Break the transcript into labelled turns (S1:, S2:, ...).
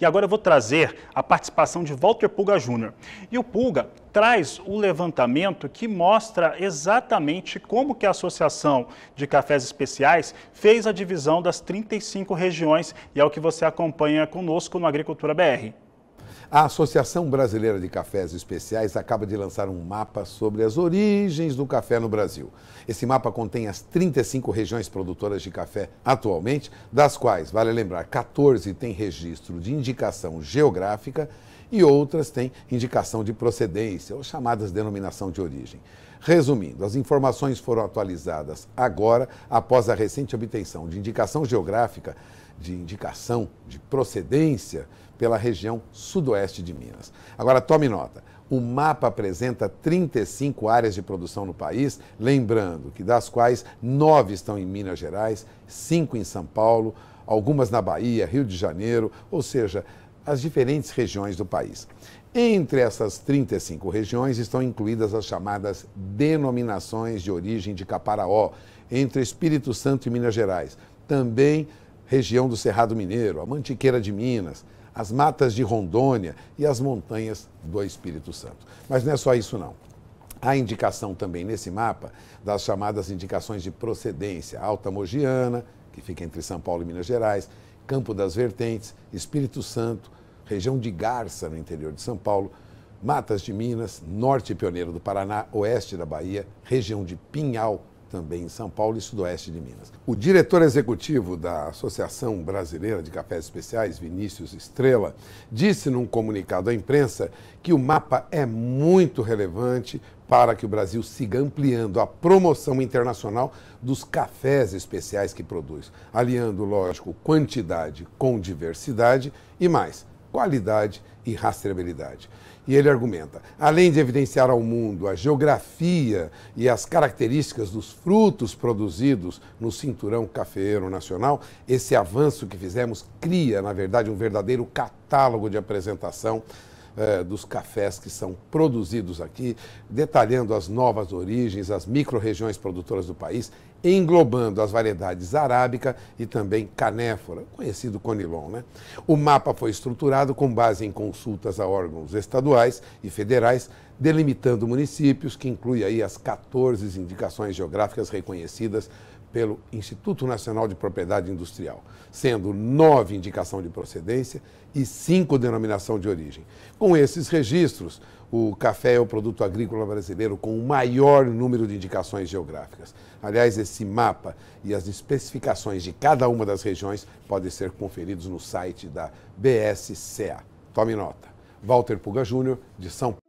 S1: E agora eu vou trazer a participação de Walter Pulga Júnior. E o Pulga traz o levantamento que mostra exatamente como que a Associação de Cafés Especiais fez a divisão das 35 regiões e é o que você acompanha conosco no Agricultura BR.
S2: A Associação Brasileira de Cafés Especiais acaba de lançar um mapa sobre as origens do café no Brasil. Esse mapa contém as 35 regiões produtoras de café atualmente, das quais, vale lembrar, 14 têm registro de indicação geográfica e outras têm indicação de procedência, ou chamadas denominação de origem. Resumindo, as informações foram atualizadas agora, após a recente obtenção de indicação geográfica de indicação de procedência pela região sudoeste de Minas. Agora, tome nota. O mapa apresenta 35 áreas de produção no país, lembrando que das quais nove estão em Minas Gerais, cinco em São Paulo, algumas na Bahia, Rio de Janeiro, ou seja, as diferentes regiões do país. Entre essas 35 regiões estão incluídas as chamadas denominações de origem de Caparaó, entre Espírito Santo e Minas Gerais. Também região do Cerrado Mineiro, a Mantiqueira de Minas, as matas de Rondônia e as montanhas do Espírito Santo. Mas não é só isso, não. Há indicação também nesse mapa das chamadas indicações de procedência, Alta Mogiana, que fica entre São Paulo e Minas Gerais, Campo das Vertentes, Espírito Santo, região de Garça, no interior de São Paulo, Matas de Minas, Norte Pioneiro do Paraná, Oeste da Bahia, região de Pinhal, também em São Paulo e sudoeste de Minas. O diretor executivo da Associação Brasileira de Cafés Especiais, Vinícius Estrela, disse num comunicado à imprensa que o mapa é muito relevante para que o Brasil siga ampliando a promoção internacional dos cafés especiais que produz, aliando, lógico, quantidade com diversidade e mais qualidade e rastreabilidade. E ele argumenta: além de evidenciar ao mundo a geografia e as características dos frutos produzidos no cinturão cafeeiro nacional, esse avanço que fizemos cria, na verdade, um verdadeiro catálogo de apresentação é, dos cafés que são produzidos aqui, detalhando as novas origens, as micro-regiões produtoras do país, englobando as variedades arábica e também canéfora, conhecido conilon. Né? O mapa foi estruturado com base em consultas a órgãos estaduais e federais, delimitando municípios, que inclui aí as 14 indicações geográficas reconhecidas pelo Instituto Nacional de Propriedade Industrial, sendo nove indicação de procedência e cinco denominação de origem. Com esses registros, o café é o produto agrícola brasileiro com o maior número de indicações geográficas. Aliás, esse mapa e as especificações de cada uma das regiões podem ser conferidos no site da BSCA. Tome nota. Walter Puga Júnior, de São Paulo.